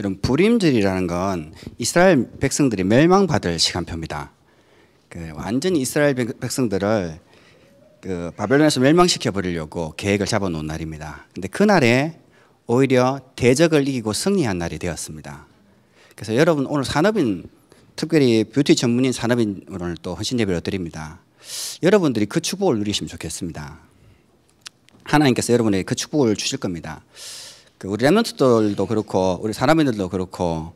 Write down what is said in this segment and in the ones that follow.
이런 불임절이라는 건 이스라엘 백성들이 멸망받을 시간표입니다. 그 완전히 이스라엘 백성들을 그 바벨론에서 멸망시켜 버리려고 계획을 잡아 놓은 날입니다. 그런데그 날에 오히려 대적을 이기고 승리한 날이 되었습니다. 그래서 여러분 오늘 산업인 특별히 뷰티 전문인 산업인 오늘 또 헌신 예배를 드립니다. 여러분들이 그 축복을 누리시면 좋겠습니다. 하나님께서 여러분에게 그 축복을 주실 겁니다. 그 우리 랩런트들도 그렇고 우리 사람들도 그렇고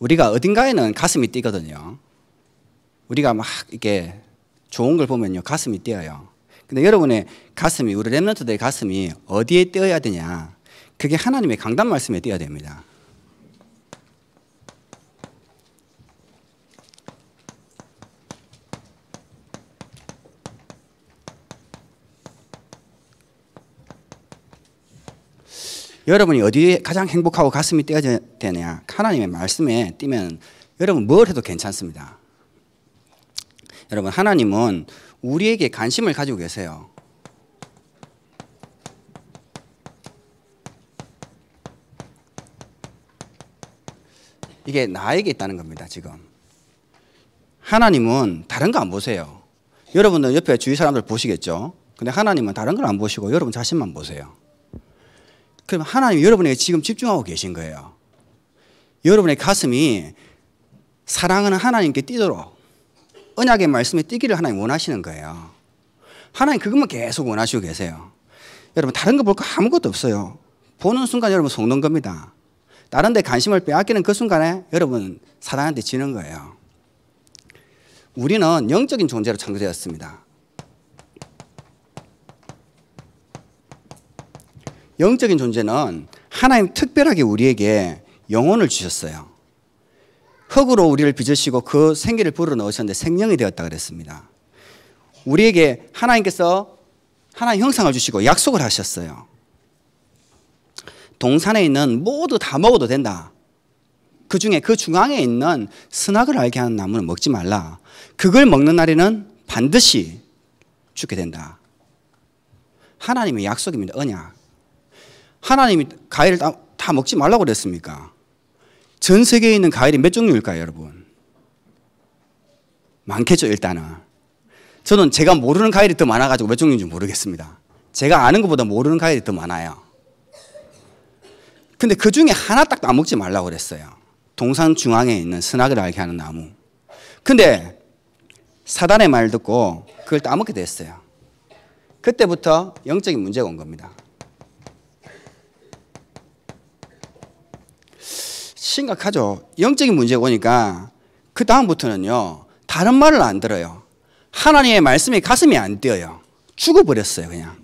우리가 어딘가에는 가슴이 뛰거든요. 우리가 막 이렇게 좋은 걸 보면요 가슴이 뛰어요. 근데 여러분의 가슴이 우리 랩런트들의 가슴이 어디에 뛰어야 되냐? 그게 하나님의 강단 말씀에 뛰어야 됩니다. 여러분이 어디에 가장 행복하고 가슴이 뛰어야 되냐? 하나님의 말씀에 뛰면 여러분 뭘 해도 괜찮습니다. 여러분 하나님은 우리에게 관심을 가지고 계세요. 이게 나에게 있다는 겁니다, 지금. 하나님은 다른 거 안 보세요. 여러분들 옆에 주위 사람들 보시겠죠? 근데 하나님은 다른 걸 안 보시고 여러분 자신만 보세요. 그럼 하나님 여러분에게 지금 집중하고 계신 거예요. 여러분의 가슴이 사랑하는 하나님께 뛰도록 언약의 말씀에 뛰기를 하나님 원하시는 거예요. 하나님 그것만 계속 원하시고 계세요. 여러분 다른 거 볼 거 아무것도 없어요. 보는 순간 여러분 속는 겁니다. 다른 데 관심을 빼앗기는 그 순간에 여러분 사단한테 지는 거예요. 우리는 영적인 존재로 창조되었습니다. 영적인 존재는 하나님 특별하게 우리에게 영혼을 주셨어요. 흙으로 우리를 빚으시고 그 생기를 불어넣으셨는데 생명이 되었다 그랬습니다. 우리에게 하나님께서 하나님 형상을 주시고 약속을 하셨어요. 동산에 있는 모두 다 먹어도 된다. 그 중에 그 중앙에 있는 스낙을 알게 하는 나무는 먹지 말라. 그걸 먹는 날에는 반드시 죽게 된다. 하나님의 약속입니다. 언약. 하나님이 과일을 다, 다 먹지 말라고 그랬습니까? 전 세계에 있는 과일이 몇 종류일까요, 여러분? 많겠죠, 일단은. 저는 제가 모르는 과일이 더 많아가지고 몇 종류인지 모르겠습니다. 제가 아는 것보다 모르는 과일이 더 많아요. 근데 그 중에 하나 딱안 먹지 말라고 그랬어요. 동산 중앙에 있는 스나그 알게 하는 나무. 근데 사단의 말 듣고 그걸 따먹게 됐어요. 그때부터 영적인 문제가 온 겁니다. 심각하죠. 영적인 문제가 오니까 그 다음부터는요. 다른 말을 안 들어요. 하나님의 말씀이 가슴이 안 뛰어요. 죽어버렸어요. 그냥.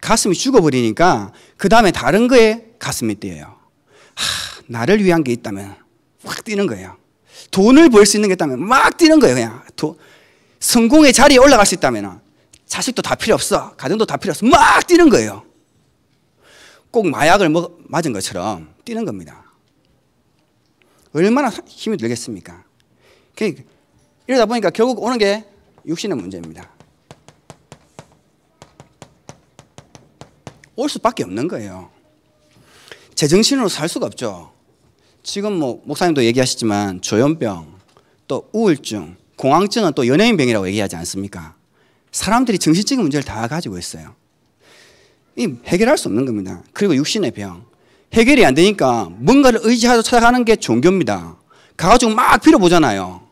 가슴이 죽어버리니까 그 다음에 다른 거에 가슴이 뛰어요. 하, 나를 위한 게 있다면 확 뛰는 거예요. 돈을 벌 수 있는 게 있다면 막 뛰는 거예요. 그냥 도, 성공의 자리에 올라갈 수 있다면 자식도 다 필요 없어. 가정도 다 필요 없어. 막 뛰는 거예요. 꼭 마약을 먹, 맞은 것처럼 뛰는 겁니다. 얼마나 힘이 들겠습니까? 이러다 보니까 결국 오는 게 육신의 문제입니다. 올 수밖에 없는 거예요. 제정신으로 살 수가 없죠. 지금 뭐 목사님도 얘기하시지만 조현병, 또 우울증, 공황증은 또 연예인병이라고 얘기하지 않습니까? 사람들이 정신적인 문제를 다 가지고 있어요. 해결할 수 없는 겁니다. 그리고 육신의 병. 해결이 안 되니까 뭔가를 의지하여 찾아가는 게 종교입니다. 가가지고 막 빌어보잖아요.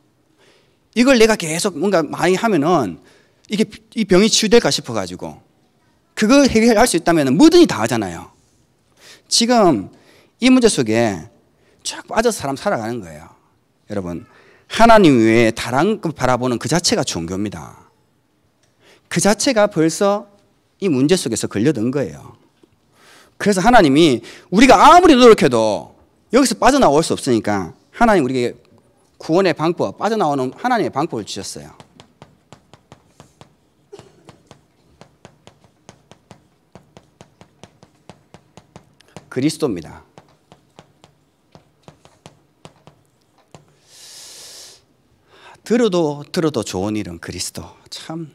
이걸 내가 계속 뭔가 많이 하면은 이게 이 병이 치유될까 싶어가지고 그걸 해결할 수 있다면 뭐든지 다 하잖아요. 지금 이 문제 속에 쫙 빠져서 사람 살아가는 거예요. 여러분, 하나님 외에 다른 걸 바라보는 그 자체가 종교입니다. 그 자체가 벌써 이 문제 속에서 걸려든 거예요. 그래서 하나님이 우리가 아무리 노력해도 여기서 빠져나올 수 없으니까 하나님 우리에게 구원의 방법, 빠져나오는 하나님의 방법을 주셨어요. 그리스도입니다. 들어도 들어도 좋은 이름 그리스도. 참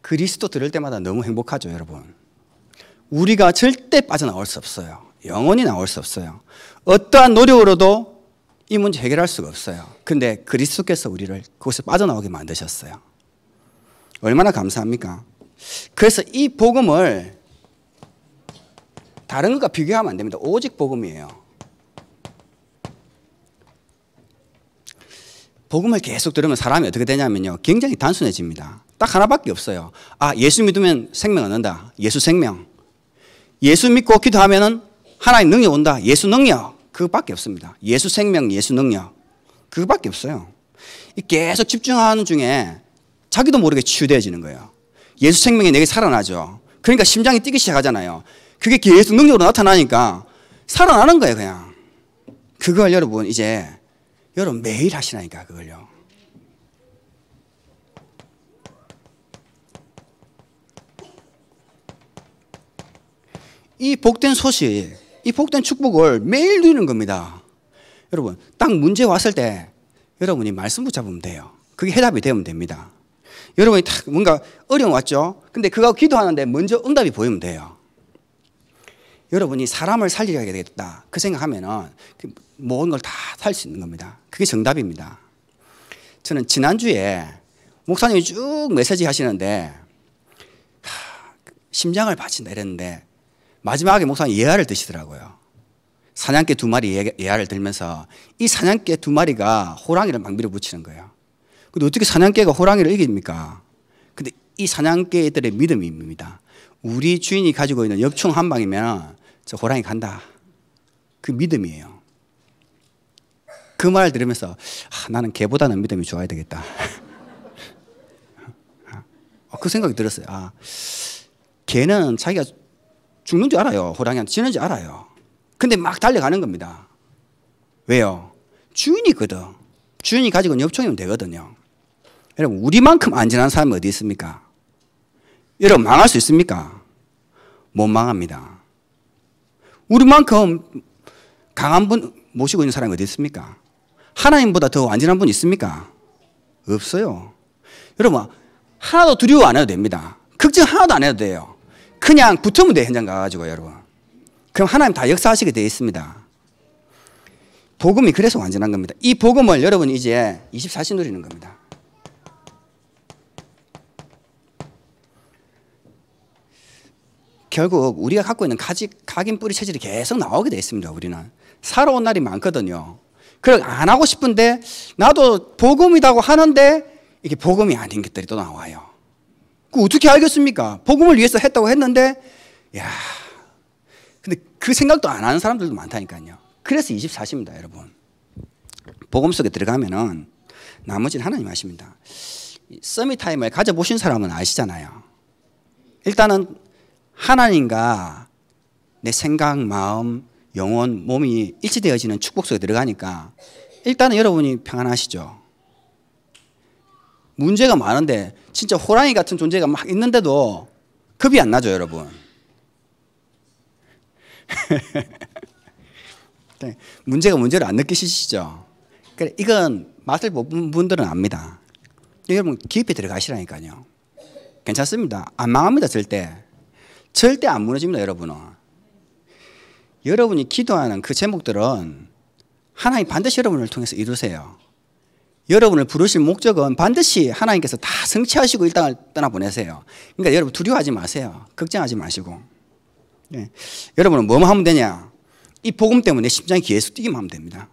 그리스도 들을 때마다 너무 행복하죠, 여러분. 우리가 절대 빠져나올 수 없어요. 영원히 나올 수 없어요. 어떠한 노력으로도 이 문제 해결할 수가 없어요. 근데 그리스도께서 우리를 그곳에 빠져나오게 만드셨어요. 얼마나 감사합니까? 그래서 이 복음을 다른 것과 비교하면 안 됩니다. 오직 복음이에요. 복음을 계속 들으면 사람이 어떻게 되냐면요. 굉장히 단순해집니다. 딱 하나밖에 없어요. 아, 예수 믿으면 생명 얻는다. 예수 생명. 예수 믿고 기도하면은 하나님 능력 온다. 예수 능력. 그밖에 없습니다. 예수 생명, 예수 능력. 그밖에 없어요. 계속 집중하는 중에 자기도 모르게 치유되어지는 거예요. 예수 생명이 내게 살아나죠. 그러니까 심장이 뛰기 시작하잖아요. 그게 계속 능력으로 나타나니까 살아나는 거예요, 그냥. 그걸 여러분 이제 여러분 매일 하시라니까 그걸요. 이 복된 소식, 이 복된 축복을 매일 누리는 겁니다. 여러분, 딱 문제 왔을 때 여러분이 말씀 붙잡으면 돼요. 그게 해답이 되면 됩니다. 여러분이 딱 뭔가 어려움 왔죠? 근데 그거 기도하는데 먼저 응답이 보이면 돼요. 여러분이 사람을 살려야 되겠다. 그생각하면 그 모든 걸 다 살 수 있는 겁니다. 그게 정답입니다. 저는 지난주에 목사님이 쭉 메시지 하시는데, 심장을 바친다 이랬는데, 마지막에 목사님 예화를 드시더라고요. 사냥개 두 마리 예, 예화를 들면서 이 사냥개 두 마리가 호랑이를 막 밀어붙이는 거예요. 근데 어떻게 사냥개가 호랑이를 이깁니까? 근데 이 사냥개들의 믿음입니다. 우리 주인이 가지고 있는 엽총 한 방이면 저 호랑이 간다. 그 믿음이에요. 그 말 들으면서 아, 나는 개보다는 믿음이 좋아야 되겠다. 어, 그 생각이 들었어요. 아, 개는 자기가 죽는 줄 알아요. 호랑이한테 지는 줄 알아요. 근데 막 달려가는 겁니다. 왜요? 주인이거든. 주인이 가지고 있는 엽총이면 되거든요. 여러분, 우리만큼 안전한 사람이 어디 있습니까? 여러분, 망할 수 있습니까? 못 망합니다. 우리만큼 강한 분 모시고 있는 사람이 어디 있습니까? 하나님보다 더 안전한 분 있습니까? 없어요. 여러분, 하나도 두려워 안 해도 됩니다. 걱정 하나도 안 해도 돼요. 그냥 붙으면 돼 현장 가가지고 여러분. 그럼 하나님 다 역사하시게 되어 있습니다. 복음이 그래서 완전한 겁니다. 이 복음을 여러분 이제 24시 누리는 겁니다. 결국 우리가 갖고 있는 가지 각인 뿌리 체질이 계속 나오게 되어 있습니다. 우리는. 살아온 날이 많거든요. 그걸 안 하고 싶은데 나도 복음이라고 하는데 이게 복음이 아닌 것들이 또 나와요. 그 어떻게 알겠습니까? 복음을 위해서 했다고 했는데, 야 근데 그 생각도 안 하는 사람들도 많다니까요. 그래서 24시입니다, 여러분. 복음 속에 들어가면은 나머지는 하나님 아십니다서미 타임을 가져보신 사람은 아시잖아요. 일단은 하나님과 내 생각, 마음, 영혼, 몸이 일치되어지는 축복 속에 들어가니까 일단은 여러분이 평안하시죠. 문제가 많은데 진짜 호랑이 같은 존재가 막 있는데도 겁이 안 나죠, 여러분. 네, 문제가 문제를 안 느끼시죠? 그래, 이건 맛을 본 분들은 압니다. 예, 여러분 깊이 들어가시라니까요. 괜찮습니다. 안 망합니다, 절대. 절대 안 무너집니다, 여러분은. 여러분이 기도하는 그 제목들은 하나님 반드시 여러분을 통해서 이루세요. 여러분을 부르신 목적은 반드시 하나님께서 다 성취하시고 일 땅을 떠나보내세요. 그러니까 여러분 두려워하지 마세요. 걱정하지 마시고. 예. 여러분은 뭐만 하면 되냐? 이 복음 때문에 심장이 계속 뛰기만 하면 됩니다.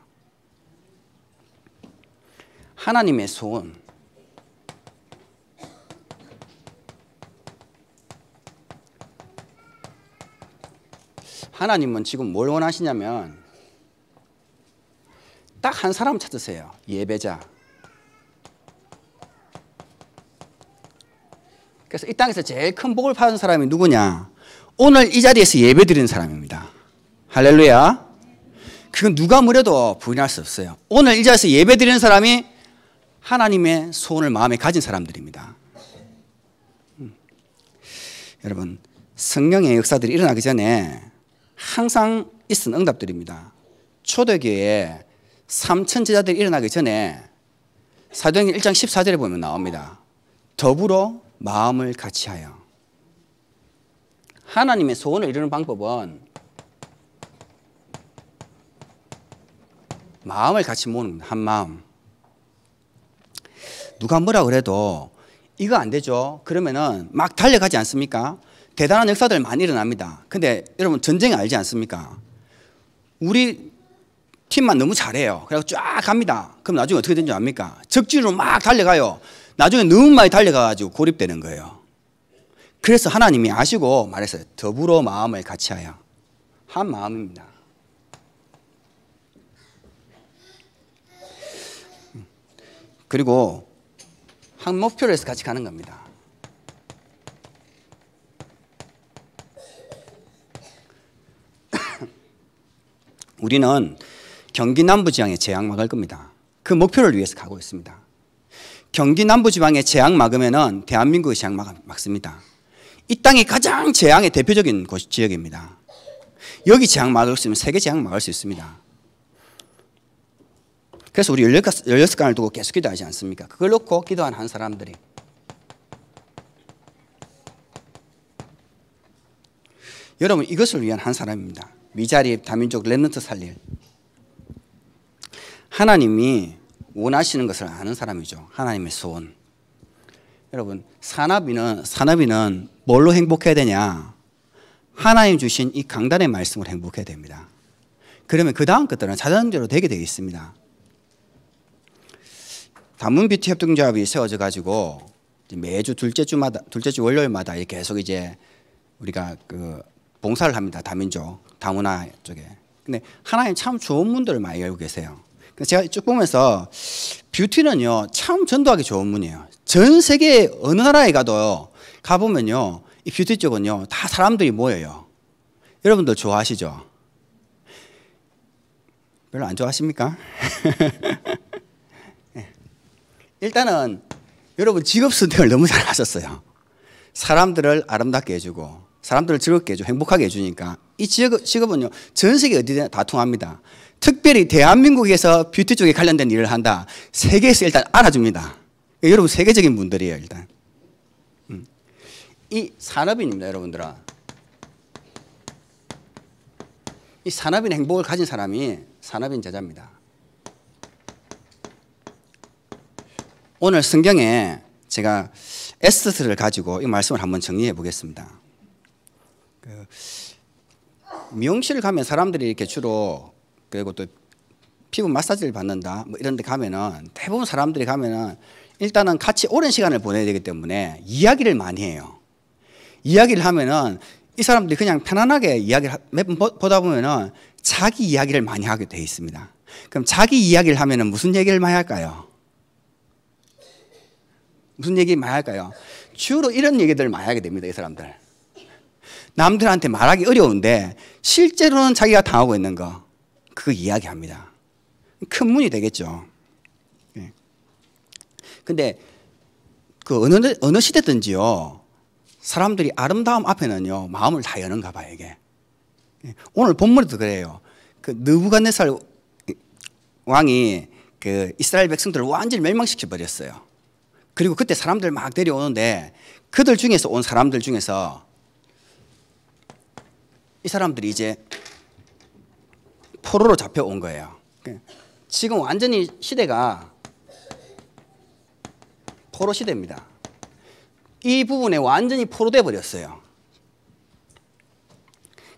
하나님의 소원. 하나님은 지금 뭘 원하시냐면 딱 한 사람 찾으세요. 예배자. 그래서 이 땅에서 제일 큰 복을 받은 사람이 누구냐? 오늘 이 자리에서 예배 드리는 사람입니다. 할렐루야. 그건 누가 무려도 부인할 수 없어요. 오늘 이 자리에서 예배 드리는 사람이 하나님의 소원을 마음에 가진 사람들입니다. 음. 여러분, 성령의 역사들이 일어나기 전에 항상 있은 응답들입니다. 초대교회에 3천 제자들이 일어나기 전에 사도행 1장 14절에 보면 나옵니다. 더불어 마음을 같이하여 하나님의 소원을 이루는 방법은 마음을 같이 모으는 한 마음 누가 뭐라 그래도 이거 안 되죠 그러면은 막 달려가지 않습니까 대단한 역사들 많이 일어납니다 근데 여러분 전쟁 알지 않습니까 우리 팀만 너무 잘해요 그래서 쫙 갑니다 그럼 나중에 어떻게 되는 압니까 적진으로 막 달려가요 나중에 너무 많이 달려가가지고 고립되는 거예요. 그래서 하나님이 아시고 말했어요. 더불어 마음을 같이 하여. 한 마음입니다. 그리고 한 목표를 해서 같이 가는 겁니다. 우리는 경기 남부 지역에 재앙 막을 겁니다. 그 목표를 위해서 가고 있습니다. 경기 남부지방의 재앙 막으면은 대한민국의 재앙 막, 막습니다. 이 땅이 가장 재앙의 대표적인 곳, 지역입니다. 여기 재앙 막을 수 있으면 세계 재앙 막을 수 있습니다. 그래서 우리 16간을 두고 계속 기도하지 않습니까? 그걸 놓고 기도한 한 사람들이 여러분 이것을 위한 한 사람입니다. 미자리 다민족 랩런트 살릴 하나님이 원하시는 것을 아는 사람이죠. 하나님의 소원. 여러분, 산업인은, 산업인은 뭘로 행복해야 되냐? 하나님 주신 이 강단의 말씀을 행복해야 됩니다. 그러면 그 다음 것들은 자연적으로 되게 되어 있습니다. 단문 뷰티 협동조합이 세워져 가지고 매주 둘째 주마다 둘째 주 월요일마다 계속 이제 우리가 그 봉사를 합니다. 다민족 다문화 쪽에. 근데 하나님 참 좋은 분들을 많이 열고 계세요. 제가 쭉 보면서 뷰티는요 참 전도하기 좋은 문이에요. 전 세계 어느 나라에 가도 가보면요 이 뷰티 쪽은요 다 사람들이 모여요. 여러분들 좋아하시죠? 별로 안 좋아하십니까? 예. 일단은 여러분 직업 선택을 너무 잘하셨어요. 사람들을 아름답게 해주고 사람들을 즐겁게 해주고 행복하게 해주니까 이 직업, 직업은요 전 세계 어디든 다 통합니다. 특별히 대한민국에서 뷰티 쪽에 관련된 일을 한다. 세계에서 일단 알아줍니다. 여러분 세계적인 분들이에요 일단. 음. 이 산업인입니다 여러분들아. 이 산업인 행복을 가진 사람이 산업인 제자입니다. 오늘 성경에 제가 에스트를 가지고 이 말씀을 한번 정리해 보겠습니다. 그 미용실을 가면 사람들이 이렇게 주로 그리고 또 피부 마사지를 받는다 뭐 이런 데 가면은 대부분 사람들이 가면은 일단은 같이 오랜 시간을 보내야 되기 때문에 이야기를 많이 해요. 이야기를 하면은 이 사람들이 그냥 편안하게 이야기를 몇 번 보다 보면은 자기 이야기를 많이 하게 돼 있습니다. 그럼 자기 이야기를 하면은 무슨 얘기를 많이 할까요? 무슨 얘기 많이 할까요? 주로 이런 얘기들을 많이 하게 됩니다. 이 사람들. 남들한테 말하기 어려운데 실제로는 자기가 당하고 있는 거. 그 이야기합니다. 큰 문이 되겠죠. 예. 근데 그 어느, 어느 시대든지요. 사람들이 아름다움 앞에는요. 마음을 다 여는가 봐요, 이게. 예. 오늘 본문에도 그래요. 그 느부갓네살 왕이 그 이스라엘 백성들을 완전히 멸망시켜 버렸어요. 그리고 그때 사람들 막 데려오는데 그들 중에서 온 사람들 중에서 이 사람들이 이제 포로로 잡혀온 거예요. 지금 완전히 시대가 포로 시대입니다. 이 부분에 완전히 포로돼 버렸어요.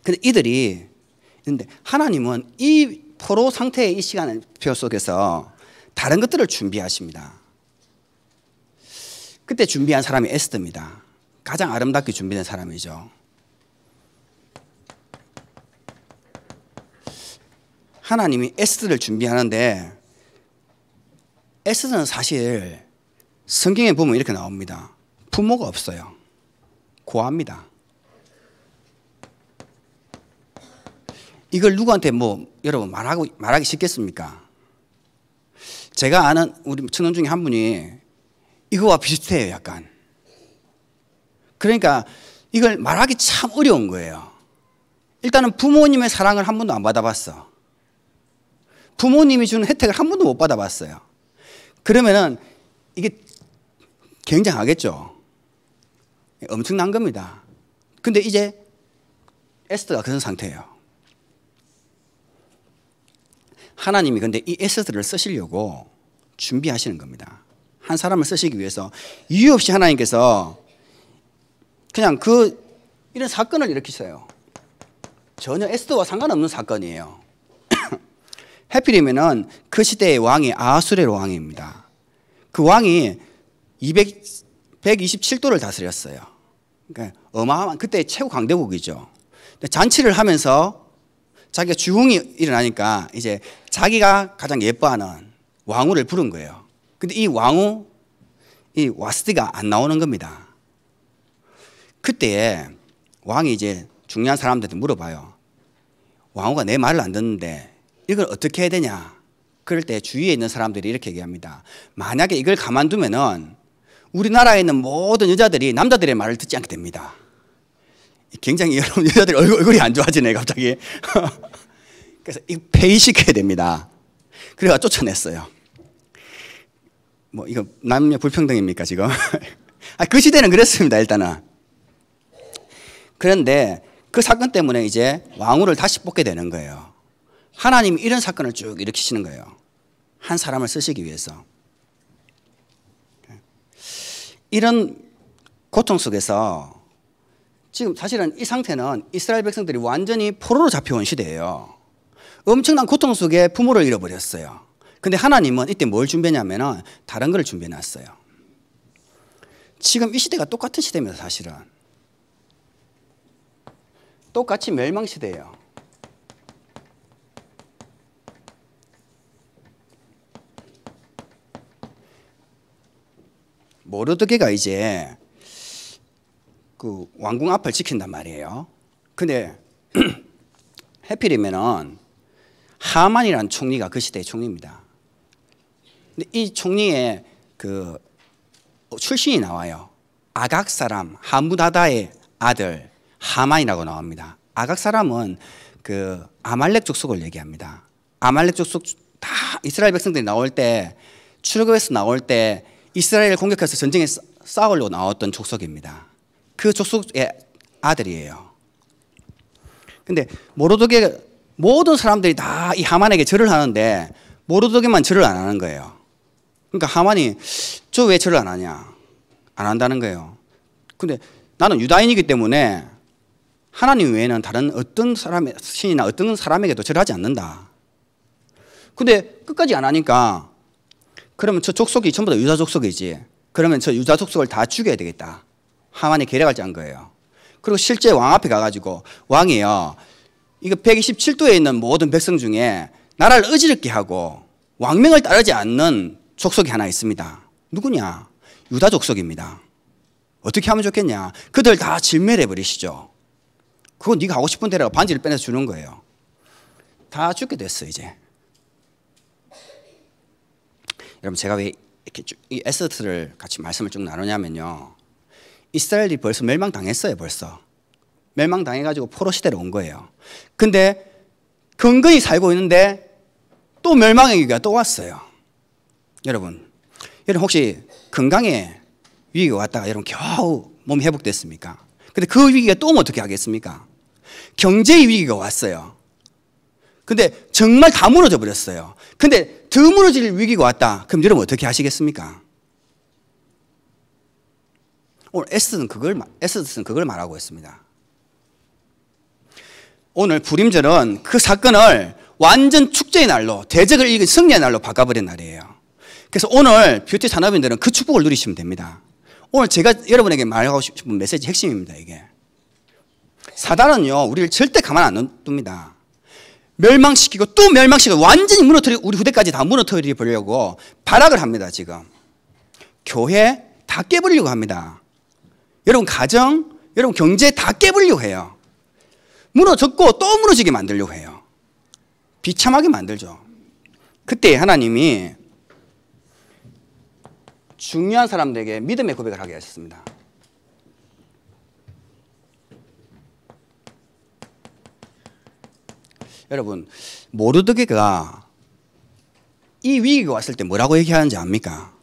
근데 이들이 근데 하나님은 이 포로 상태의 이 시간을 표 속에서 다른 것들을 준비하십니다. 그때 준비한 사람이 에스더입니다. 가장 아름답게 준비된 사람이죠. 하나님이 에스를 준비하는데 에스는 사실 성경에 보면 이렇게 나옵니다. 부모가 없어요. 고아입니다. 이걸 누구한테 뭐 여러분 말하고 말하기 쉽겠습니까? 제가 아는 우리 청년 중에 한 분이 이거와 비슷해요, 약간. 그러니까 이걸 말하기 참 어려운 거예요. 일단은 부모님의 사랑을 한 번도 안 받아봤어. 부모님이 주는 혜택을 한 번도 못 받아봤어요. 그러면은 이게 굉장하겠죠. 엄청난 겁니다. 근데 이제 에스더가 그런 상태예요. 하나님이 근데 이 에스더를 쓰시려고 준비하시는 겁니다. 한 사람을 쓰시기 위해서 이유 없이 하나님께서 그냥 그 이런 사건을 일으키세요. 전혀 에스더와 상관없는 사건이에요. 해필이면은 그 시대의 왕이 아수레 왕입니다. 그 왕이 200, 127도를 다스렸어요. 그러니까 어마어마한 그때 최고 강대국이죠. 잔치를 하면서 자기가 주흥이 일어나니까 이제 자기가 가장 예뻐하는 왕후를 부른 거예요. 근데 이 왕후 이와스디가안 나오는 겁니다. 그때 왕이 이제 중요한 사람들한테 물어봐요. 왕후가 내 말을 안 듣는데 이걸 어떻게 해야 되냐? 그럴 때 주위에 있는 사람들이 이렇게 얘기합니다. 만약에 이걸 가만두면은 우리나라에 있는 모든 여자들이 남자들의 말을 듣지 않게 됩니다. 굉장히 여러분 여자들 얼굴, 얼굴이 안 좋아지네 갑자기. 그래서 이 폐의시켜야 됩니다. 그래가 쫓아냈어요. 뭐 이거 남녀 불평등입니까 지금? 아, 그 시대는 그랬습니다 일단은. 그런데 그 사건 때문에 이제 왕후를 다시 뽑게 되는 거예요. 하나님이 이런 사건을 쭉 일으키시는 거예요. 한 사람을 쓰시기 위해서. 이런 고통 속에서 지금 사실은 이 상태는 이스라엘 백성들이 완전히 포로로 잡혀온 시대예요. 엄청난 고통 속에 부모를 잃어버렸어요. 근데 하나님은 이때 뭘준비했냐면 다른 걸 준비해놨어요. 지금 이 시대가 똑같은 시대입니다, 사실은. 똑같이 멸망시대예요. 모르드게가 이제 그 왕궁 앞을 지킨단 말이에요. 근데 해필이면은 하만이란 총리가 그 시대의 총리입니다. 근데 이 총리의 그 출신이 나와요. 아각 사람 하무다다의 아들 하만이라고 나옵니다. 아각 사람은 그 아말렉 족속을 얘기합니다. 아말렉 족속 다 이스라엘 백성들이 나올 때 출애굽에서 나올 때 이스라엘을 공격해서 전쟁에 싸우려고 나왔던 족속입니다. 그 족속의 아들이에요. 근데 모로독의 모든 사람들이 다 이 하만에게 절을 하는데 모로독에만 절을 안 하는 거예요. 그러니까 하만이 저 왜 절을 안 하냐? 안 한다는 거예요. 근데 나는 유다인이기 때문에 하나님 외에는 다른 어떤 사람의 신이나 어떤 사람에게도 절하지 않는다. 근데 끝까지 안 하니까 그러면 저 족속이 전부 다 유다 족속이지. 그러면 저 유다 족속을 다 죽여야 되겠다. 하만이 계략을 짠 거예요. 그리고 실제 왕 앞에 가가지고 왕이요. 이거 127도에 있는 모든 백성 중에 나라를 어지럽게 하고 왕명을 따르지 않는 족속이 하나 있습니다. 누구냐? 유다 족속입니다. 어떻게 하면 좋겠냐? 그들 다 질멸해 버리시죠. 그건 네가 하고 싶은 대로 반지를 빼내 주는 거예요. 다 죽게 됐어 이제. 여러분 제가 왜 이렇게 쭉, 이 에서트를 같이 말씀을 쭉 나누냐면요. 이스라엘이 벌써 멸망당했어요, 벌써. 멸망당해가지고 포로 시대로 온 거예요. 근데 근근히 살고 있는데 또 멸망의 위기가 또 왔어요. 여러분, 여러분 혹시 건강에 위기가 왔다가 여러분 겨우 몸이 회복됐습니까? 근데 그 위기가 또 어떻게 하겠습니까? 경제의 위기가 왔어요. 근데 정말 다 무너져 버렸어요. 근데 더 무너질 위기가 왔다. 그럼 여러분 어떻게 하시겠습니까? 오늘 에스는 그걸 에스는 그걸 말하고 있습니다. 오늘 불임절은 그 사건을 완전 축제의 날로 대적을 이긴 승리의 날로 바꿔버린 날이에요. 그래서 오늘 뷰티 산업인들은 그 축복을 누리시면 됩니다. 오늘 제가 여러분에게 말하고 싶은 메시지 핵심입니다. 이게 사단은요 우리를 절대 가만 안 둡니다. 멸망시키고 또 멸망시키고 완전히 무너뜨리고 우리 후대까지 다 무너뜨려 보려고 발악을 합니다, 지금. 교회 다 깨버리려고 합니다. 여러분 가정, 여러분 경제 다 깨버리려고 해요. 무너졌고 또 무너지게 만들려고 해요. 비참하게 만들죠. 그때 하나님이 중요한 사람들에게 믿음의 고백을 하게 하셨습니다. 여러분 모르드게가 이 위기가 왔을 때 뭐라고 얘기하는지 압니까?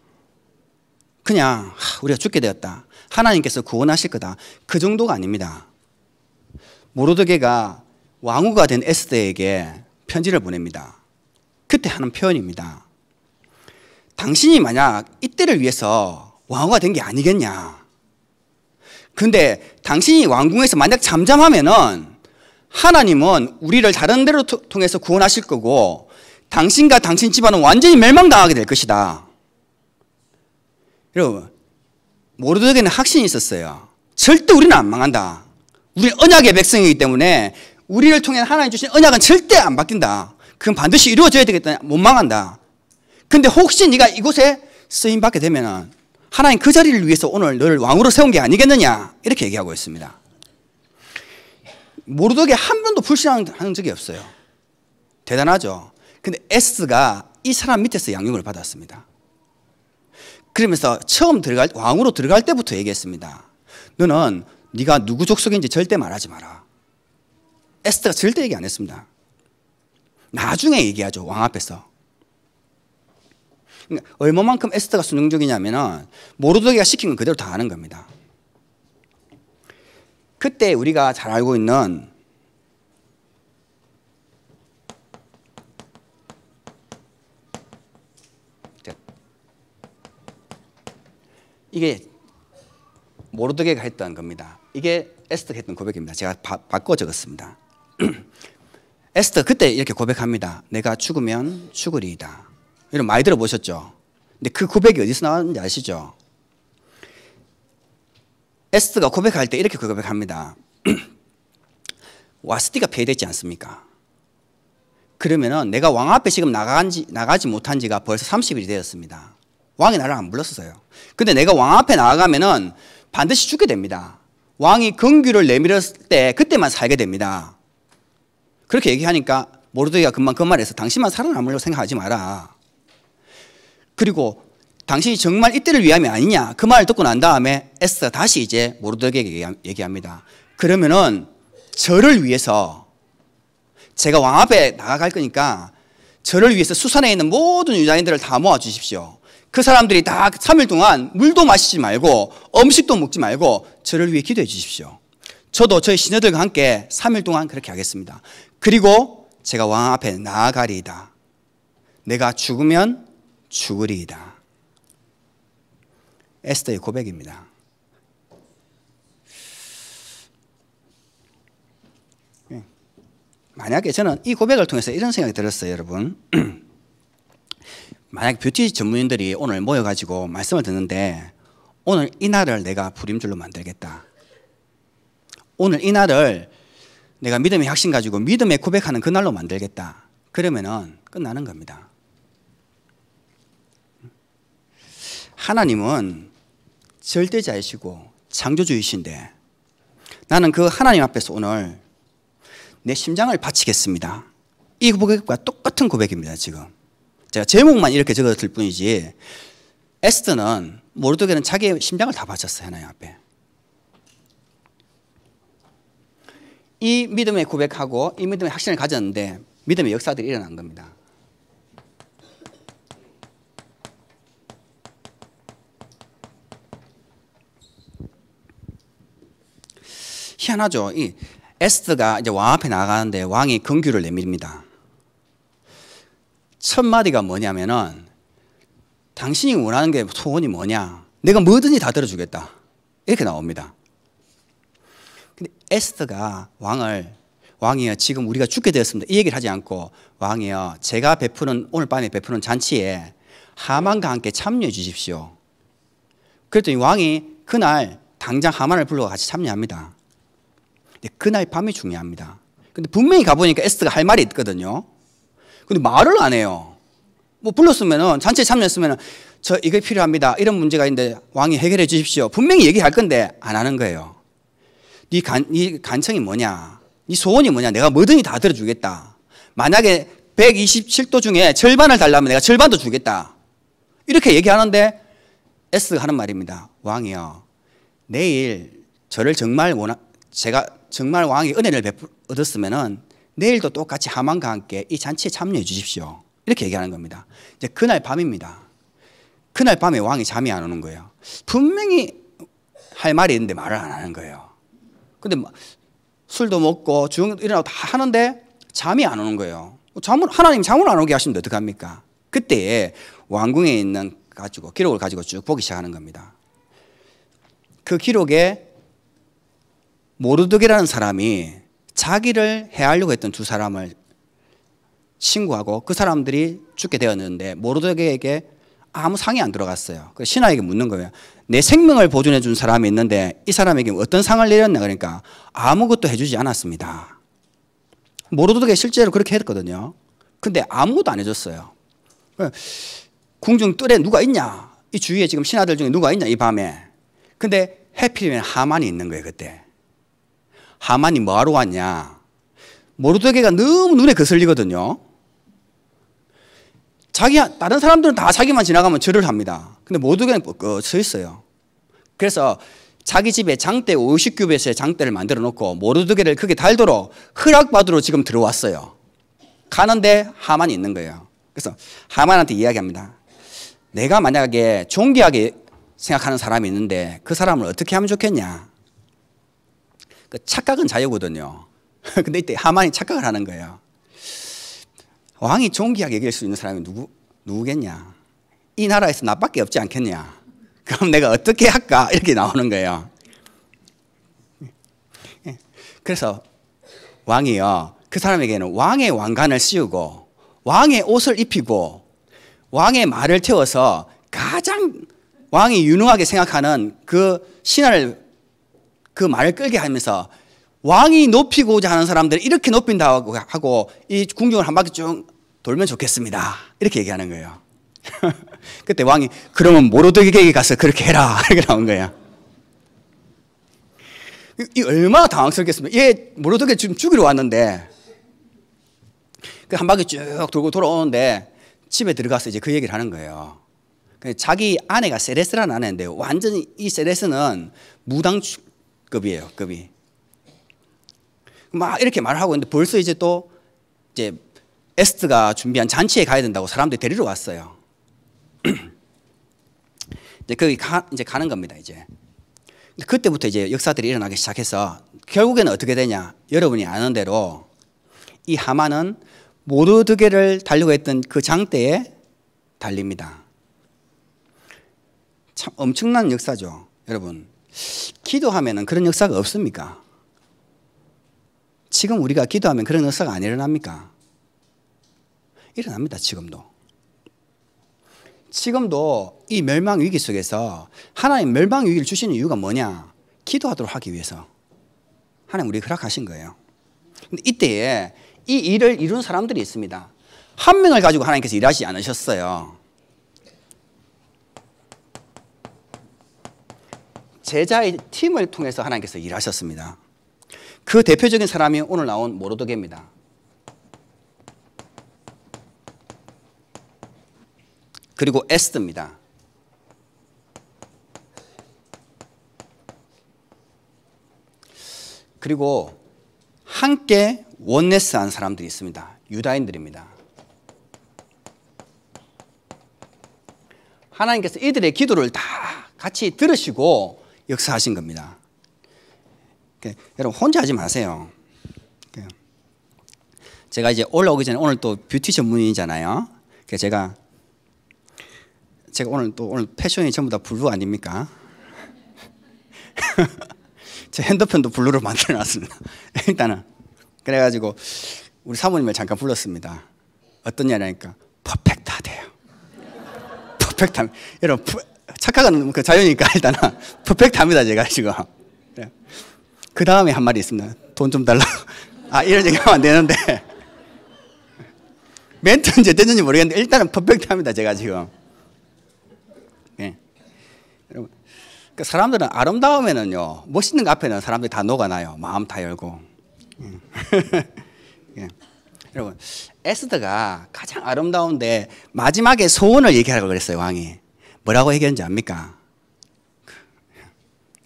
그냥 우리가 죽게 되었다. 하나님께서 구원하실 거다. 그 정도가 아닙니다. 모르드게가 왕후가 된 에스더에게 편지를 보냅니다. 그때 하는 표현입니다. 당신이 만약 이때를 위해서 왕후가 된 게 아니겠냐. 근데 당신이 왕궁에서 만약 잠잠하면은 하나님은 우리를 다른 데로 통해서 구원하실 거고 당신과 당신 집안은 완전히 멸망당하게 될 것이다. 여러분, 모르드에게는 확신이 있었어요. 절대 우리는 안 망한다. 우리 언약의 백성이기 때문에 우리를 통해 하나님 주신 언약은 절대 안 바뀐다. 그건 반드시 이루어져야 되겠다. 못 망한다. 근데 혹시 네가 이곳에 쓰임 받게 되면 하나님 그 자리를 위해서 오늘 너를 왕으로 세운 게 아니겠느냐 이렇게 얘기하고 있습니다. 모르드이한 번도 불신한 적이 없어요. 대단하죠. 근데 에스가 이 사람 밑에서 양육을 받았습니다. 그러면서 처음 들어갈 왕으로 들어갈 때부터 얘기했습니다. 너는 네가 누구 족속인지 절대 말하지 마라. 에스가 절대 얘기 안 했습니다. 나중에 얘기하죠. 왕 앞에서. 그러니까 얼마만큼 에스더가 순종적이냐면은 모르드게가 시킨 건 그대로 다 하는 겁니다. 그때 우리가 잘 알고 있는 네. 이게 모르드게가 했던 겁니다. 이게 에스터가 했던 고백입니다. 제가 바, 바꿔 적었습니다. 에스터 그때 이렇게 고백합니다. 내가 죽으면 죽으리이다. 이런 많이 들어보셨죠? 근데 그 고백이 어디서 나왔는지 아시죠? 에스트가 고백할 때 이렇게 그 고백합니다. 와스티가 폐해됐지 않습니까? 그러면은 내가 왕 앞에 지금 나간지, 나가지 못한 지가 벌써 30일이 되었습니다. 왕이 나를 안 불렀어요. 근데 내가 왕 앞에 나아가면은 반드시 죽게 됩니다. 왕이 건규를 내밀었을 때 그때만 살게 됩니다. 그렇게 얘기하니까 모르드이가 금방 그 말에서 당신만 살아남으려고 생각하지 마라. 그리고 당신이 정말 이때를 위함이 아니냐 그 말을 듣고 난 다음에 에스터 다시 이제 모르드에게 얘기합니다. 그러면은 저를 위해서 제가 왕 앞에 나아갈 거니까 저를 위해서 수산에 있는 모든 유다인들을 다 모아 주십시오. 그 사람들이 다 3일 동안 물도 마시지 말고 음식도 먹지 말고 저를 위해 기도해 주십시오. 저도 저희 시녀들과 함께 3일 동안 그렇게 하겠습니다. 그리고 제가 왕 앞에 나아가리이다. 내가 죽으면 죽으리이다. 에스더의 고백입니다. 예. 만약에 저는 이 고백을 통해서 이런 생각이 들었어요, 여러분. 만약 뷰티 전문인들이 오늘 모여가지고 말씀을 듣는데 오늘 이 날을 내가 부림줄로 만들겠다. 오늘 이 날을 내가 믿음의 확신 가지고 믿음에 고백하는 그 날로 만들겠다. 그러면은 끝나는 겁니다. 하나님은 절대자이시고 창조주이신데 나는 그 하나님 앞에서 오늘 내 심장을 바치겠습니다. 이 고백과 똑같은 고백입니다, 지금. 제가 제목만 이렇게 적었을 뿐이지 에스더는 모르드게는 자기의 심장을 다 바쳤어요, 하나님 앞에. 이 믿음의 고백하고 이 믿음의 확신을 가졌는데 믿음의 역사들이 일어난 겁니다. 희한하죠. 이 에스트가 이제 왕 앞에 나가는데 왕이 긍규를 내밉니다. 첫 마디가 뭐냐면은 당신이 원하는 게 소원이 뭐냐? 내가 뭐든지 다 들어주겠다. 이렇게 나옵니다. 근데 에스트가 왕을 왕이여 지금 우리가 죽게 되었습니다. 이 얘기를 하지 않고 왕이여 제가 베푸는 오늘 밤에 베푸는 잔치에 하만과 함께 참여해 주십시오. 그랬더니 왕이 그날 당장 하만을 불러 같이 참여합니다. 근데 그날 밤이 중요합니다. 근데 분명히 가보니까 에스가할 말이 있거든요. 근데 말을 안 해요. 뭐 불렀으면은 잔치에 참여했으면은 저 이거 필요합니다. 이런 문제가 있는데 왕이 해결해 주십시오. 분명히 얘기할 건데 안 하는 거예요. 네 간, 네 간청이 뭐냐? 네 소원이 뭐냐? 내가 뭐든지 다 들어주겠다. 만약에 127도 중에 절반을 달라면 내가 절반도 주겠다. 이렇게 얘기하는데 에스가 하는 말입니다. 왕이요. 내일 저를 정말 원하, 제가 정말 왕의 은혜를 베풀, 얻었으면은 내일도 똑같이 하만과 함께 이 잔치에 참여해 주십시오. 이렇게 얘기하는 겁니다. 이제 그날 밤입니다. 그날 밤에 왕이 잠이 안 오는 거예요. 분명히 할 말이 있는데 말을 안 하는 거예요. 근데 뭐 술도 먹고 주영도 일어나고 다 하는데 잠이 안 오는 거예요. 잠을 하나님 잠을 안 오게 하시면 어떡합니까? 그때에 왕궁에 있는 가지고 기록을 가지고 쭉 보기 시작하는 겁니다. 그 기록에 모르드게라는 사람이 자기를 해하려고 했던 두 사람을 신고하고 그 사람들이 죽게 되었는데 모르드게에게 아무 상이 안 들어갔어요. 그 신하에게 묻는 거예요. 내 생명을 보존해 준 사람이 있는데 이 사람에게 어떤 상을 내렸냐 그러니까 아무것도 해주지 않았습니다. 모르드게 실제로 그렇게 했거든요. 근데 아무것도 안 해줬어요. 궁중 뜰에 누가 있냐? 이 주위에 지금 신하들 중에 누가 있냐? 이 밤에. 근데 해필이면 하만이 있는 거예요, 그때. 하만이 뭐하러 왔냐? 모르드게가 너무 눈에 거슬리거든요. 자기 다른 사람들은 다 자기만 지나가면 절을 합니다. 근데 모르드게는 뭐, 그, 서 있어요. 그래서 자기 집에 장대 50규벳의 장대를 만들어 놓고 모르드게를 크게 달도록 허락받으러 지금 들어왔어요. 가는데 하만이 있는 거예요. 그래서 하만한테 이야기합니다. 내가 만약에 존귀하게 생각하는 사람이 있는데 그 사람을 어떻게 하면 좋겠냐? 그 착각은 자유거든요. 근데 이때 하만이 착각을 하는 거예요. 왕이 존귀하게 여길 수 있는 사람이 누구, 누구겠냐? 이 나라에서 나밖에 없지 않겠냐? 그럼 내가 어떻게 할까? 이렇게 나오는 거예요. 예. 그래서 왕이요. 그 사람에게는 왕의 왕관을 씌우고 왕의 옷을 입히고 왕의 말을 태워서 가장 왕이 유능하게 생각하는 그 신하를 그 말을 끌게 하면서 왕이 높이고자 하는 사람들을 이렇게 높인다고 하고 이 궁중을 한 바퀴 쭉 돌면 좋겠습니다. 이렇게 얘기하는 거예요. 그때 왕이 그러면 모로드에게 가서 그렇게 해라. 이렇게 나온 거예요. 이 얼마나 당황스럽겠습니까? 얘 모로드게 지금 죽이러 왔는데 그 한 바퀴 쭉 돌고 돌아오는데 집에 들어가서 이제 그 얘기를 하는 거예요. 그 자기 아내가 세레스라는 아내인데 완전히 이 세레스는 무당 급이에요, 급이. 막 이렇게 말을 하고 있는데 벌써 이제 또 이제 에스트가 준비한 잔치에 가야 된다고 사람들이 데리러 왔어요. 이제 거기 가, 이제 가는 겁니다, 이제. 그때부터 이제 역사들이 일어나기 시작해서 결국에는 어떻게 되냐. 여러분이 아는 대로 이 하마는 모르드게를 달려고 했던 그 장대에 달립니다. 참 엄청난 역사죠, 여러분. 기도하면 그런 역사가 없습니까? 지금 우리가 기도하면 그런 역사가 안 일어납니까? 일어납니다, 지금도. 지금도 이 멸망 위기 속에서 하나님 멸망 위기를 주시는 이유가 뭐냐? 기도하도록 하기 위해서. 하나님 우리 허락하신 거예요. 근데 이때에 이 일을 이룬 사람들이 있습니다. 한 명을 가지고 하나님께서 일하지 않으셨어요. 제자의 팀을 통해서 하나님께서 일하셨습니다. 그 대표적인 사람이 오늘 나온 모로도게입니다. 그리고 에스드입니다. 그리고 함께 원네스한 사람들이 있습니다. 유다인들입니다. 하나님께서 이들의 기도를 다 같이 들으시고 역사하신 겁니다. 여러분 혼자 하지 마세요. 제가 이제 올라오기 전에 오늘 또 뷰티 전문이잖아요. 제가 제가 오늘 또 오늘 패션이 전부 다 블루 아닙니까? 제 핸드폰도 블루로 만들어놨습니다. 일단은 그래가지고 우리 사모님을 잠깐 불렀습니다. 어떠냐니까 퍼펙트하대요. 퍼펙트 여러분 착각은 그 자유니까 일단은 퍼펙트합니다 제가 지금. 예. 그 다음에 한 말이 있습니다. 돈 좀 달라. 아 이런 얘기하면 안 되는데 멘트인지 어땠는지 모르겠는데 일단은 퍼펙트합니다 제가 지금. 예. 여러분, 그러니까 사람들은 아름다움에는요 멋있는 것 그 앞에는 사람들이 다 녹아나요 마음 다 열고. 음. 예. 여러분 에스더가 가장 아름다운데 마지막에 소원을 얘기하라고 그랬어요 왕이. 뭐라고 얘기하는지 압니까? 그,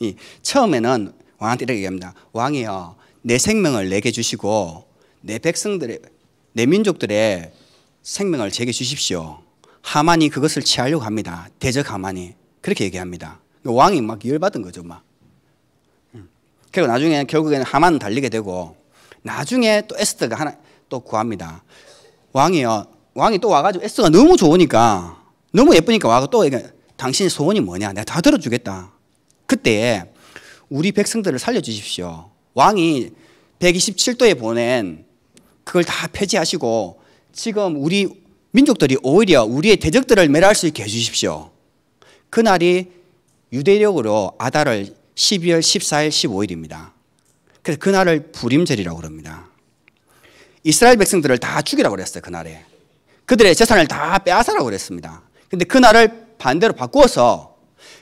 이 처음에는 왕한테 이렇게 얘기합니다. 왕이여, 내 생명을 내게 주시고 내 백성들의 내 민족들의 생명을 제게 주십시오. 하만이 그것을 취하려고 합니다. 대적 하만이 그렇게 얘기합니다. 그러니까 왕이 막 열받은 거죠, 막. 음. 그리고 나중에 결국에는 하만 달리게 되고 나중에 또 에스더가 하나 또 구합니다. 왕이여 왕이 또 와가지고 에스더가 너무 좋으니까 너무 예쁘니까 와서 또 당신의 소원이 뭐냐 내가 다 들어주겠다. 그때 우리 백성들을 살려주십시오. 왕이 127도에 보낸 그걸 다 폐지하시고 지금 우리 민족들이 오히려 우리의 대적들을 멸할 수 있게 해주십시오. 그날이 유대력으로 아달을 12월 14일 15일입니다. 그래서 그날을 부림절이라고 그니다 이스라엘 백성들을 다 죽이라고 그랬어요. 그날에. 그들의 재산을 다 빼앗아라고 그랬습니다. 근데 그날을 반대로 바꾸어서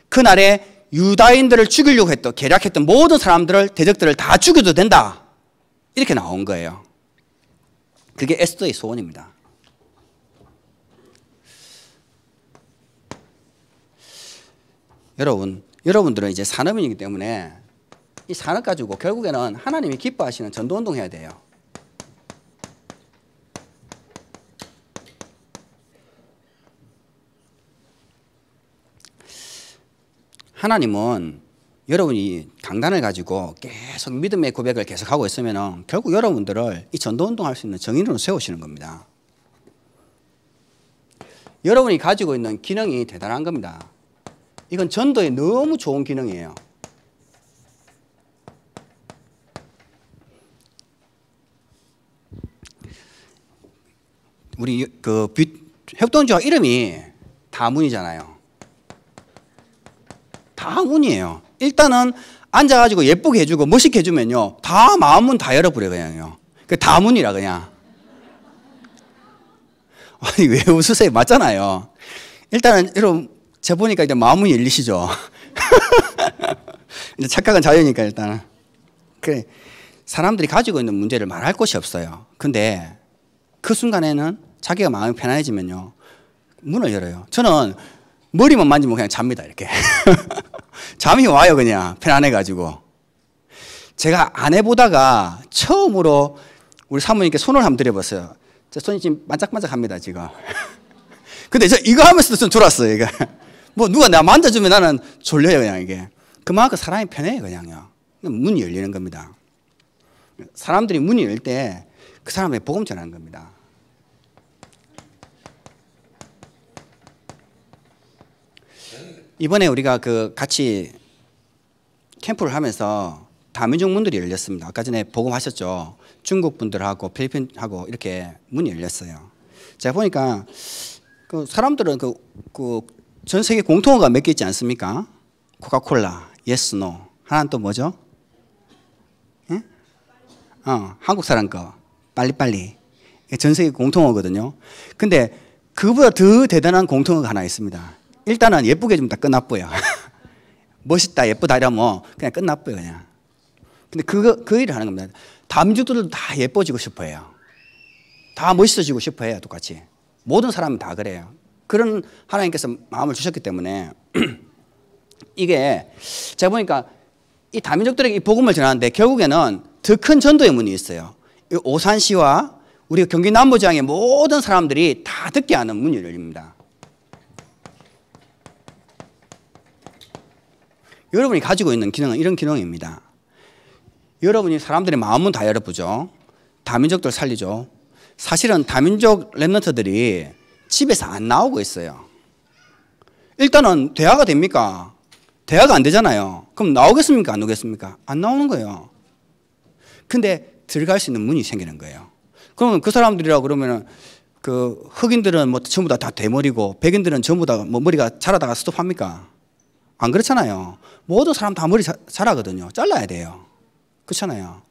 그날에 유다인들을 죽이려고 했던, 계략했던 모든 사람들을, 대적들을 다 죽여도 된다. 이렇게 나온 거예요. 그게 에스더의 소원입니다. 여러분, 여러분들은 이제 산업인이기 때문에 이 산업 가지고 결국에는 하나님이 기뻐하시는 전도운동 해야 돼요. 하나님은 여러분이 강단을 가지고 계속 믿음의 고백을 계속하고 있으면 결국 여러분들을 이 전도 운동할 수 있는 정인으로 세우시는 겁니다. 여러분이 가지고 있는 기능이 대단한 겁니다. 이건 전도에 너무 좋은 기능이에요. 우리 그 협동조합 이름이 다문이잖아요. 다 운이에요. 일단은 앉아가지고 예쁘게 해주고 멋있게 해주면요. 다 마음은 다 열어버려, 그냥요. 그 다문이라, 그냥. 아니, 왜 웃으세요? 맞잖아요. 일단은, 여러분, 제 보니까 이제 마음은 열리시죠. 이제 착각은 자유니까, 일단은. 그래. 사람들이 가지고 있는 문제를 말할 곳이 없어요. 근데 그 순간에는 자기가 마음이 편안해지면요. 문을 열어요. 저는 머리만 만지면 그냥 잡니다, 이렇게. 잠이 와요, 그냥. 편안해가지고. 제가 아내보다가 처음으로 우리 사모님께 손을 한번 드려봤어요. 제 손이 지금 반짝반짝합니다, 지금. 근데 저 이거 하면서도 좀 졸았어요, 이거. 뭐 누가 나 만져주면 나는 졸려요, 그냥 이게. 그만큼 사람이 편해요, 그냥요. 문이 열리는 겁니다. 사람들이 문이 열 때 그 사람의 복음 전하는 겁니다. 이번에 우리가 그 같이 캠프를 하면서 다민족 문들이 열렸습니다. 아까 전에 복음하셨죠. 중국 분들하고 필리핀하고 이렇게 문이 열렸어요. 제가 보니까 그 사람들은 그, 그전 세계 공통어가 몇 개 있지 않습니까? 코카콜라, 예스노. 하나는 또 뭐죠? 예? 어, 한국 사람 거. 빨리빨리. 전 세계 공통어거든요. 근데 그보다 더 대단한 공통어가 하나 있습니다. 일단은 예쁘게 좀 다 끝났고요. 멋있다, 예쁘다 이러면 그냥 끝났고요, 그냥. 근데 그거, 그 일을 하는 겁니다. 담주들도 다 예뻐지고 싶어 해요. 다 멋있어지고 싶어 해요, 똑같이. 모든 사람이 다 그래요. 그런 하나님께서 마음을 주셨기 때문에 이게 제가 보니까 이 다민족들에게 이 복음을 전하는데 결국에는 더 큰 전도의 문이 있어요. 오산시와 우리 경기 남부지방의 모든 사람들이 다 듣게 하는 문이 열립니다. 여러분이 가지고 있는 기능은 이런 기능입니다. 여러분이 사람들의 마음은 다 열어보죠. 다민족들 살리죠. 사실은 다민족 랩런트들이 집에서 안 나오고 있어요. 일단은 대화가 됩니까? 대화가 안 되잖아요. 그럼 나오겠습니까? 안 오겠습니까? 안 나오는 거예요. 근데 들어갈 수 있는 문이 생기는 거예요. 그러면 그 사람들이라고 그러면은 그 흑인들은 뭐 전부 다 대머리고 백인들은 전부 다뭐 머리가 자라다가 스톱합니까? 안 그렇잖아요. 모든 사람 다 머리 자, 자라거든요. 잘라야 돼요. 그렇잖아요.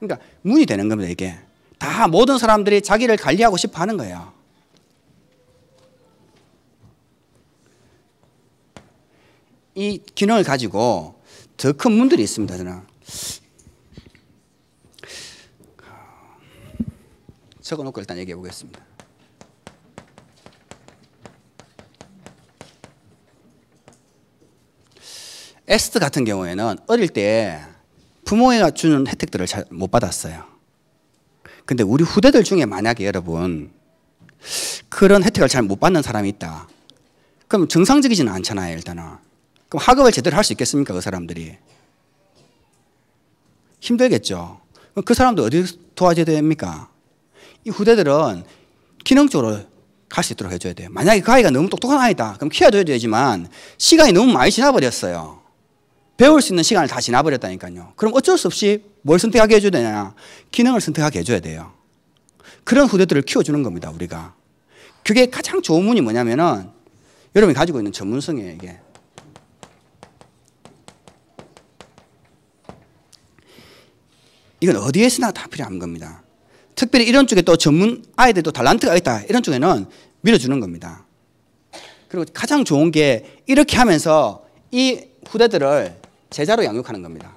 그러니까 문이 되는 겁니다. 이게 다 모든 사람들이 자기를 관리하고 싶어 하는 거예요. 이 기능을 가지고 더 큰 문들이 있습니다. 저는 적어놓고 일단 얘기해 보겠습니다. 에스트 같은 경우에는 어릴 때 부모가 주는 혜택들을 잘 못 받았어요. 근데 우리 후대들 중에 만약에 여러분 그런 혜택을 잘 못 받는 사람이 있다. 그럼 정상적이지는 않잖아요, 일단은. 그럼 학업을 제대로 할 수 있겠습니까, 그 사람들이? 힘들겠죠. 그 사람도 어디 도와줘야 됩니까? 이 후대들은 기능적으로 갈 수 있도록 해줘야 돼요. 만약에 그 아이가 너무 똑똑한 아이다. 그럼 키워줘야 되지만 시간이 너무 많이 지나버렸어요. 배울 수 있는 시간을 다 지나버렸다니까요. 그럼 어쩔 수 없이 뭘 선택하게 해줘야 되냐? 기능을 선택하게 해줘야 돼요. 그런 후대들을 키워주는 겁니다, 우리가. 그게 가장 좋은 문이 뭐냐면은 여러분이 가지고 있는 전문성이에요, 이게. 이건 어디에서나 다 필요한 겁니다. 특별히 이런 쪽에 또 전문 아이들 또 달란트가 있다. 이런 쪽에는 밀어주는 겁니다. 그리고 가장 좋은 게 이렇게 하면서 이 후대들을 제자로 양육하는 겁니다.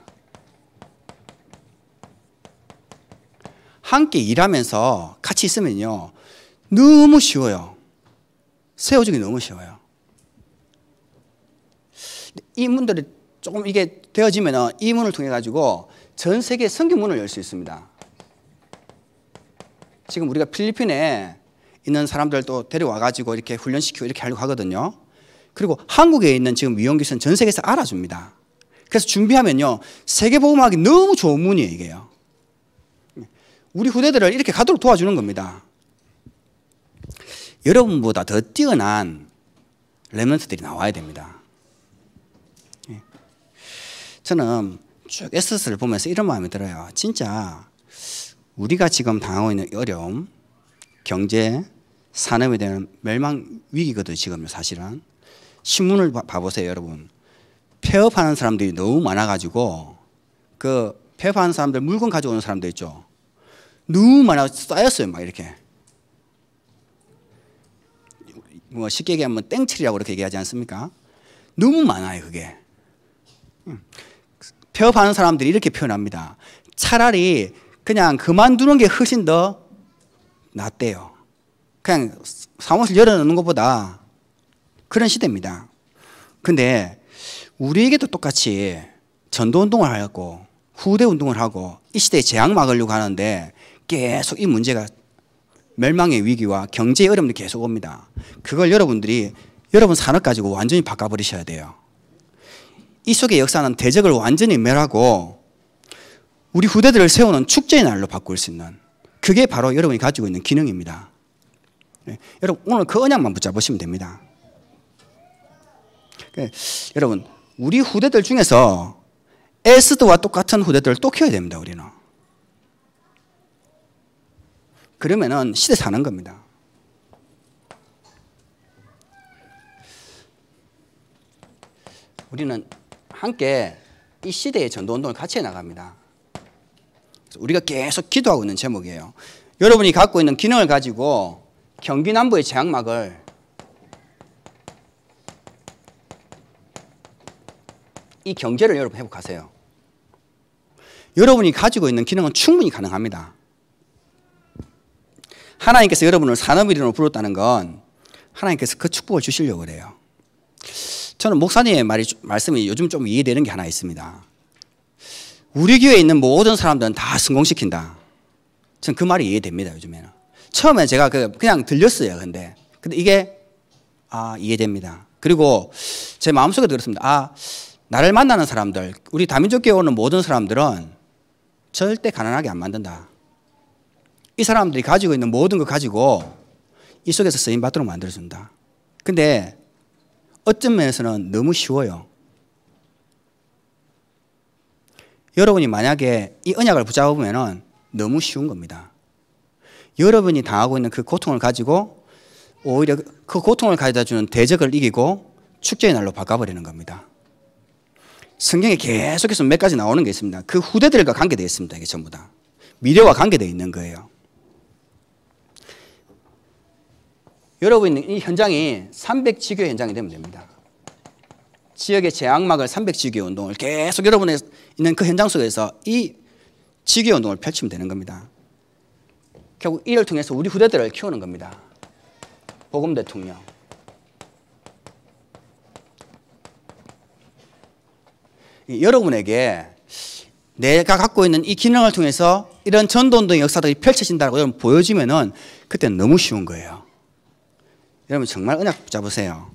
함께 일하면서 같이 있으면요. 너무 쉬워요. 세워주기 너무 쉬워요. 이문들이 조금 이게 되어지면 이 문을 통해 가지고 전 세계 선교문을 열 수 있습니다. 지금 우리가 필리핀에 있는 사람들 또 데려와 가지고 이렇게 훈련시키고 이렇게 하려고 하거든요. 그리고 한국에 있는 지금 미용기선 전 세계에서 알아줍니다. 그래서 준비하면요. 세계보험학이 너무 좋은 문이에요, 이게 우리 후대들을 이렇게 가도록 도와주는 겁니다. 여러분보다 더 뛰어난 랩런트들이 나와야 됩니다. 예. 저는 쭉 에서스를 보면서 이런 마음이 들어요. 진짜 우리가 지금 당하고 있는 어려움, 경제, 산업에 대한 멸망 위기거든요, 지금 사실은. 신문을 봐보세요, 여러분. 폐업하는 사람들이 너무 많아가지고 그 폐업하는 사람들 물건 가져오는 사람들 있죠. 너무 많아 쌓였어요, 막 이렇게. 뭐 쉽게 얘기하면 땡칠이라고 이렇게 얘기하지 않습니까? 너무 많아요, 그게. 음. 폐업하는 사람들이 이렇게 표현합니다. 차라리 그냥 그만두는 게 훨씬 더 낫대요. 그냥 사무실 열어놓는 것보다 그런 시대입니다. 근데 우리에게도 똑같이 전도 운동을 하였고 후대 운동을 하고 이 시대에 재앙 막으려고 하는데 계속 이 문제가 멸망의 위기와 경제의 어려움이 계속 옵니다. 그걸 여러분들이 여러분 산업 가지고 완전히 바꿔버리셔야 돼요. 이 속의 역사는 대적을 완전히 멸하고 우리 후대들을 세우는 축제의 날로 바꿀 수 있는 그게 바로 여러분이 가지고 있는 기능입니다. 네. 여러분 오늘 그 언약만 붙잡으시면 됩니다. 네. 여러분 우리 후대들 중에서 에스드와 똑같은 후대들을 또 키워야 됩니다. 우리는. 그러면은 시대 사는 겁니다. 우리는 함께 이 시대의 전도 운동을 같이 해 나갑니다. 우리가 계속 기도하고 있는 제목이에요. 여러분이 갖고 있는 기능을 가지고 경기 남부의 재앙막을 이 경제를 여러분 회복하세요. 여러분이 가지고 있는 기능은 충분히 가능합니다. 하나님께서 여러분을 산업인으로 불렀다는 건 하나님께서 그 축복을 주시려고 그래요. 저는 목사님의 말이, 말씀이 요즘 좀 이해되는 게 하나 있습니다. 우리 교회에 있는 모든 사람들은 다 성공시킨다. 저는 그 말이 이해됩니다, 요즘에는. 처음에 제가 그 그냥 들렸어요, 근데. 근데 이게, 아, 이해됩니다. 그리고 제 마음속에 들었습니다. 아, 나를 만나는 사람들, 우리 다민족교회 오는 모든 사람들은 절대 가난하게 안 만든다. 이 사람들이 가지고 있는 모든 걸 가지고 이 속에서 쓰임 받도록 만들어준다. 근데 어떤 면에서는 너무 쉬워요. 여러분이 만약에 이 언약을 붙잡으면 너무 쉬운 겁니다. 여러분이 당하고 있는 그 고통을 가지고 오히려 그 고통을 가져다 주는 대적을 이기고 축제의 날로 바꿔버리는 겁니다. 성경에 계속해서 몇 가지 나오는 게 있습니다. 그 후대들과 관계되어 있습니다. 이게 전부 다. 미래와 관계되어 있는 거예요. 여러분, 이 현장이 300지교 현장이 되면 됩니다. 지역의 재앙막을 300지교 운동을 계속 여러분의 있는 그 현장 속에서 이 지교 운동을 펼치면 되는 겁니다. 결국 이를 통해서 우리 후대들을 키우는 겁니다. 복음 대통령. 여러분에게 내가 갖고 있는 이 기능을 통해서 이런 전도운동의 역사들이 펼쳐진다고 여러분 보여지면은 그때 너무 쉬운 거예요. 여러분 정말 은약 붙잡으세요.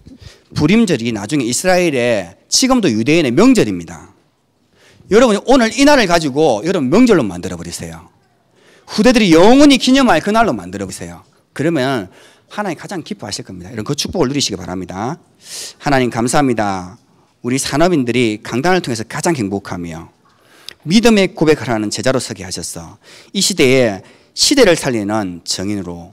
불임절이 나중에 이스라엘의 지금도 유대인의 명절입니다. 여러분이 오늘 이 날을 가지고 여러분 명절로 만들어 버리세요. 후대들이 영원히 기념할 그 날로 만들어 보세요. 그러면 하나님 가장 기뻐하실 겁니다. 이런 그 축복을 누리시기 바랍니다. 하나님 감사합니다. 우리 산업인들이 강단을 통해서 가장 행복하며 믿음의 고백을 하는 제자로 서게 하셔서 이 시대에 시대를 살리는 정인으로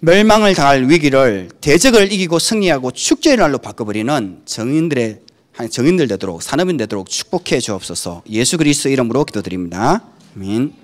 멸망을 당할 위기를 대적을 이기고 승리하고 축제의 날로 바꿔버리는 정인들의 정인들 되도록 산업인 되도록 축복해 주옵소서 예수 그리스도 이름으로 기도드립니다. 아멘.